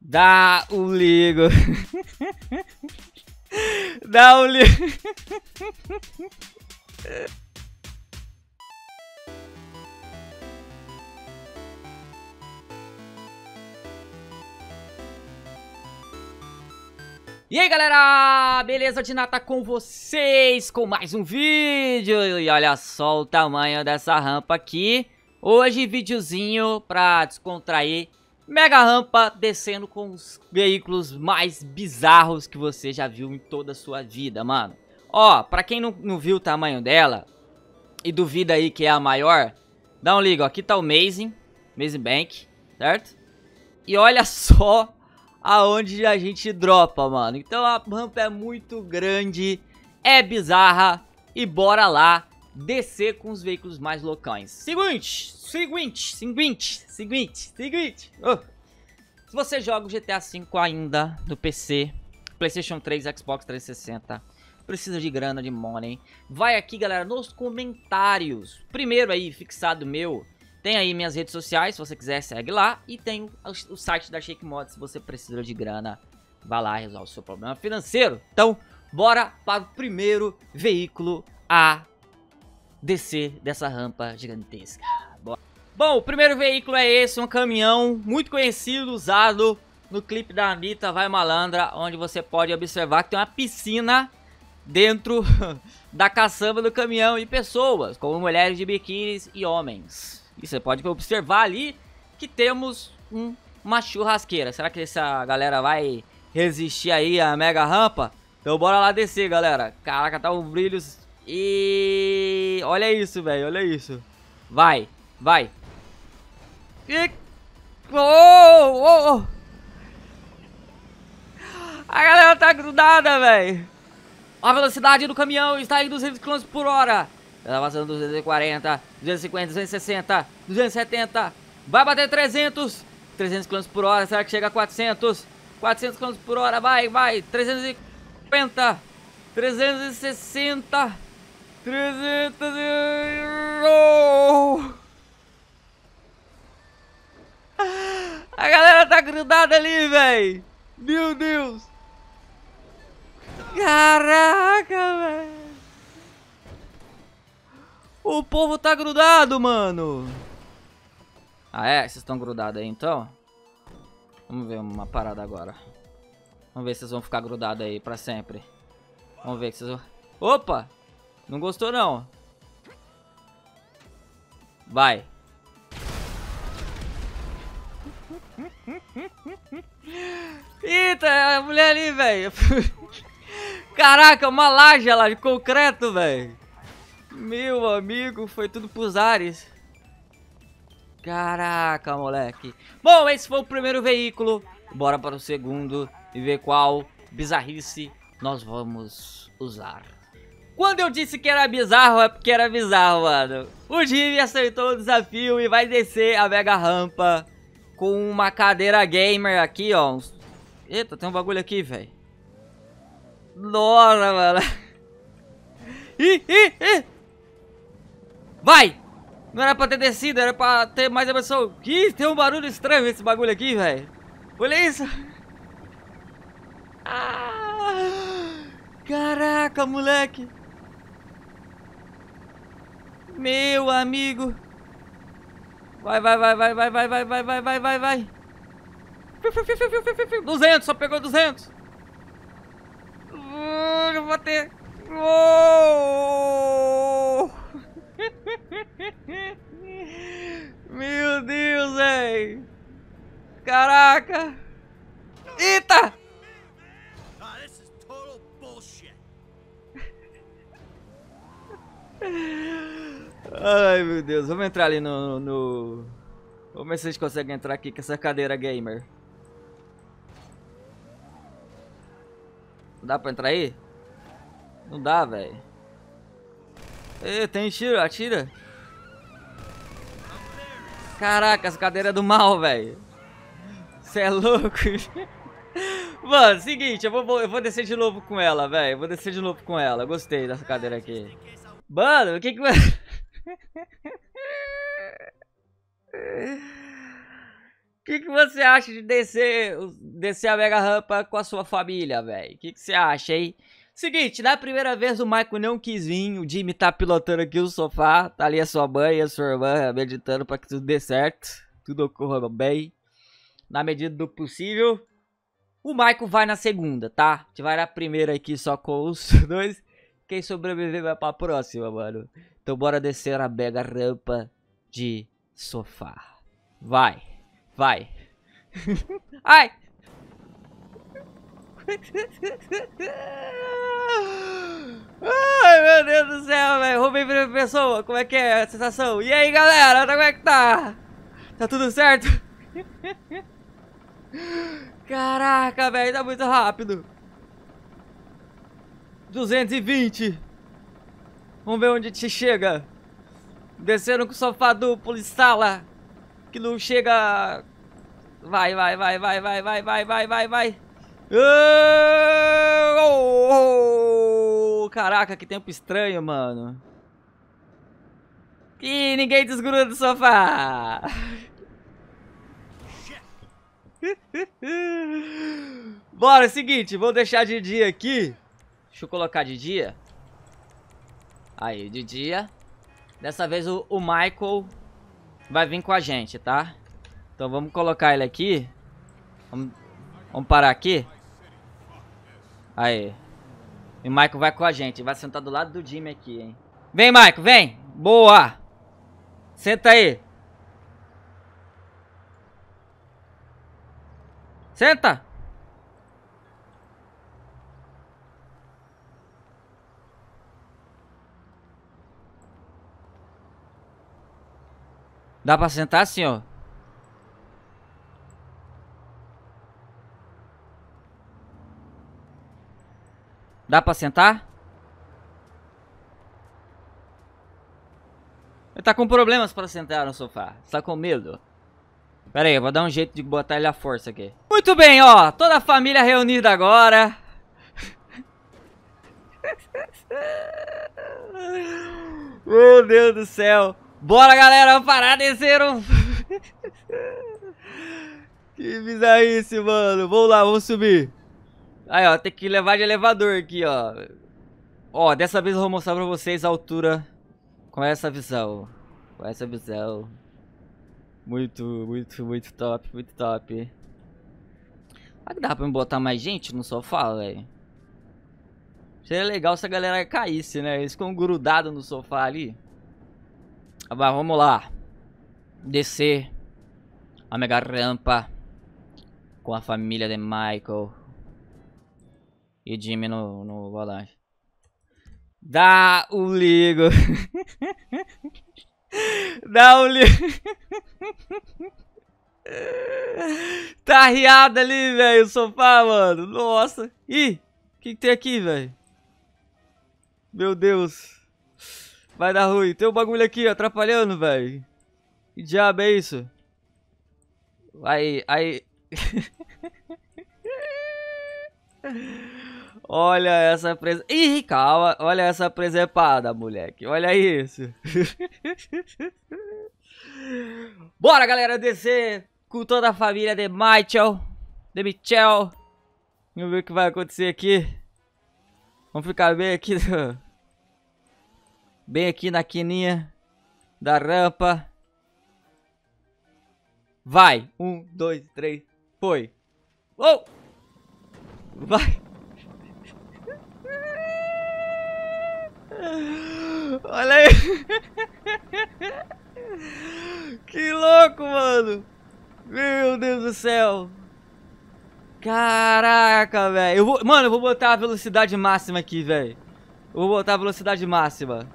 Dá o ligo. Dá o ligo. E aí galera, beleza? De Dinata com vocês com mais um vídeo E olha só o tamanho dessa rampa aqui Hoje videozinho pra descontrair mega rampa descendo com os veículos mais bizarros que você já viu em toda a sua vida, mano. Ó, pra quem não, não viu o tamanho dela e duvida aí que é a maior, dá um liga, ó. Aqui tá o Amazing, Amazing Bank, certo? E olha só aonde a gente dropa, mano. Então a rampa é muito grande, é bizarra e bora lá descer com os veículos mais locais. Seguinte, seguinte, seguinte, seguinte, seguinte. Oh. Se você joga o GTA V ainda no PC, PlayStation 3, Xbox 360, precisa de grana, de money, vai aqui, galera, nos comentários. Primeiro aí, fixado meu, tem aí minhas redes sociais, se você quiser, segue lá. E tem o site da Shake Mod, se você precisa de grana, vá lá resolve o seu problema financeiro. Então, bora para o primeiro veículo a descer dessa rampa gigantesca. Bora. Bom, o primeiro veículo é esse, um caminhão muito conhecido, usado no clipe da Anitta Vai Malandra, onde você pode observar que tem uma piscina dentro da caçamba do caminhão e pessoas, como mulheres de biquínis e homens. E você pode observar ali que temos um, uma churrasqueira. Será que essa galera vai resistir aí à mega rampa? Então bora lá descer, galera. Caraca, tá um brilho e... Olha isso, velho, olha isso. Vai, vai. E... Oh, oh, oh, oh. A galera tá grudada, velho. A velocidade do caminhão está em 200 km por hora. Ela tá passando 240, 250, 260, 270. Vai bater 300. 300 km por hora. Será que chega a 400? 400 km por hora. Vai, vai. 350. 360. 300 A galera tá grudada ali, véi! Meu Deus! Caraca, véi! O povo tá grudado, mano! Ah, é? Vocês estão grudados aí, então? Vamos ver uma parada agora. Vamos ver se vocês vão ficar grudados aí pra sempre. Vamos ver que vocês vão... Opa! Não gostou, não. Vai. Eita, é a mulher ali, velho. Caraca, uma laje lá de concreto, velho. Meu amigo, foi tudo pros ares. Caraca, moleque. Bom, esse foi o primeiro veículo. Bora para o segundo e ver qual bizarrice nós vamos usar. Quando eu disse que era bizarro, é porque era bizarro, mano. O Jimmy aceitou o desafio e vai descer a mega rampa com uma cadeira gamer aqui, ó. Eita, tem um bagulho aqui, velho. Nossa, mano. Ih, ih, ih. Vai! Não era pra ter descido, era pra ter mais emoção. Ih, tem um barulho estranho esse bagulho aqui, velho. Olha isso. Ah, caraca, moleque. Meu amigo. Vai, vai, vai, vai, vai, vai, vai, vai, vai, vai, vai, vai. 200, só pegou 200. Uh, eu vou ter. Oh! Meu Deus, velho. Caraca. Eita! Ah, Ai, meu Deus. Vamos entrar ali no... no... Vamos ver se a gente consegue entrar aqui com essa cadeira gamer. Não dá pra entrar aí? Não dá, velho. Ei, tem tiro, atira. Caraca, essa cadeira é do mal, velho. Você é louco? Mano, seguinte, eu vou, eu vou descer de novo com ela, velho. Vou descer de novo com ela. Gostei dessa cadeira aqui. Mano, o que que... O que, que você acha de descer, descer a mega rampa com a sua família, velho? O que, que você acha, hein? Seguinte, na primeira vez o Michael não quis vir, o Jimmy tá pilotando aqui o sofá, tá ali a sua mãe e a sua irmã meditando pra que tudo dê certo, tudo ocorra bem, na medida do possível. O Michael vai na segunda, tá? A gente vai na primeira aqui só com os dois, quem sobreviver vai pra próxima, mano. Então bora descer a mega rampa de sofá. Vai, vai. Ai! Ai, meu Deus do céu, velho. Roubei primeira pessoa. Como é que é a sensação? E aí, galera? Como é que tá? Tá tudo certo? Caraca, velho. Tá muito rápido. 220. Vamos ver onde a gente chega. Descendo com o sofá duplo e sala. Que não chega. Vai, vai, vai, vai, vai, vai, vai, vai, vai, vai. Ah, oh, oh, oh, caraca, que tempo estranho, mano. Ih, ninguém desgruda do sofá. Bora, é o seguinte, vou deixar de dia aqui. Deixa eu colocar de dia. Aí, de dia. Dessa vez o, o Michael vai vir com a gente, tá? Então vamos colocar ele aqui. Vamos, vamos parar aqui. Aí. E o Michael vai com a gente. Vai sentar do lado do Jimmy aqui, hein? Vem, Michael, vem. Boa. Senta aí. Senta. Dá pra sentar assim, ó. Dá pra sentar? Ele tá com problemas pra sentar no sofá. tá com medo? Pera aí, eu vou dar um jeito de botar ele à força aqui. Muito bem, ó. Toda a família reunida agora. Meu Deus do céu. Bora, galera, parar, um. que bizarrice, mano. Vamos lá, vamos subir. Aí, ó, tem que levar de elevador aqui, ó. Ó, dessa vez eu vou mostrar pra vocês a altura com essa visão. Com essa visão. Muito, muito, muito top, muito top. Será que dá pra me botar mais gente no sofá, velho? Seria legal se a galera caísse, né? Eles ficam grudados no sofá ali. Mas vamos lá. Descer a mega rampa com a família de Michael e Jimmy no, no volante. Dá o ligo. Dá o ligo. Tá riado ali, velho, o sofá, mano. Nossa. Ih, o que, que tem aqui, velho? Meu Deus. Vai dar ruim. Tem um bagulho aqui atrapalhando, velho. Que diabo é isso? Aí, aí. Olha essa presa. Ih, calma. Olha essa presepada, moleque. Olha isso. Bora, galera, descer com toda a família de Michael. De Michel. Vamos ver o que vai acontecer aqui. Vamos ficar bem aqui. Né? Bem aqui na quininha da rampa. Vai! Um, dois, três, foi! Oh! Vai! Olha aí! Que louco, mano! Meu Deus do céu! Caraca, velho! Mano, eu vou botar a velocidade máxima aqui, velho. Vou botar a velocidade máxima.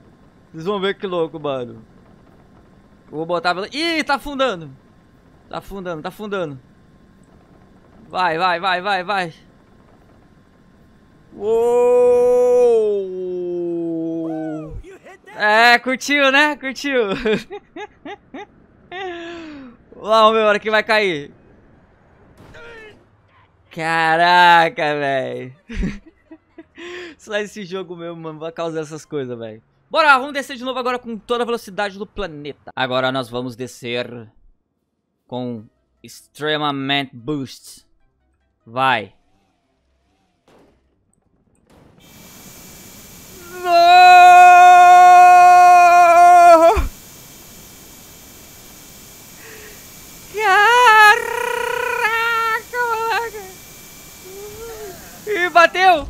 Vocês vão ver que louco, mano. Eu vou botar... Ih, tá afundando. Tá afundando, tá afundando. Vai, vai, vai, vai, vai. Uou! É, curtiu, né? Curtiu. Lá, vamos ver a hora que vai cair. Caraca, velho. Só esse jogo mesmo, mano, vai causar essas coisas, velho. Bora vamos descer de novo agora com toda a velocidade do planeta. Agora nós vamos descer com extremamente boost. Vai. Não! Caraca, E bateu!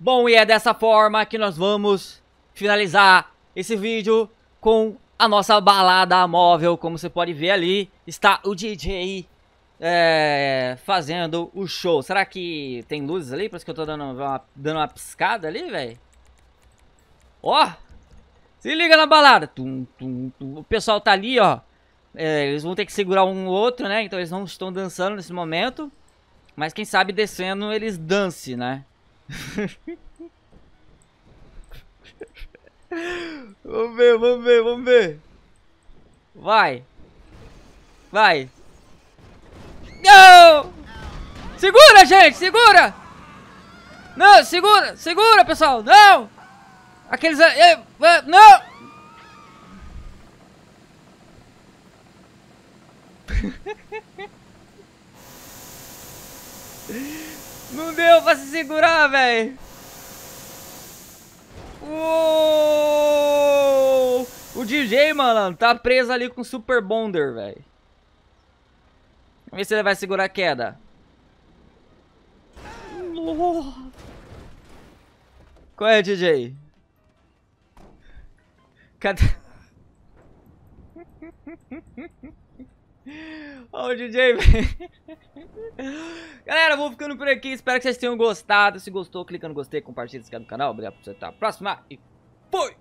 Bom, e é dessa forma que nós vamos finalizar esse vídeo com a nossa balada móvel. Como você pode ver ali, está o DJ é, fazendo o show. Será que tem luzes ali? Por isso que eu tô dando uma, dando uma piscada ali, velho. Ó! Se liga na balada. Tum, tum, tum. O pessoal tá ali, ó. É, eles vão ter que segurar um outro, né? Então eles não estão dançando nesse momento. Mas quem sabe descendo eles dance, né? Vamos ver, vamos ver, vamos ver. Vai. Vai. Não! Segura, gente, segura! Não, segura, segura, pessoal, não! Aqueles... Eh, eh, eh, não! Não deu pra se segurar, velho! Uou! O DJ, malandro, tá preso ali com o Super Bonder, velho. Vamos ver se ele vai segurar a queda. Nossa. Qual é, DJ? Cadê... Olha o DJ, velho. Galera, vou ficando por aqui. Espero que vocês tenham gostado. Se gostou, clica no gostei, compartilha, se inscreve no canal. Obrigado por você estar próxima e fui!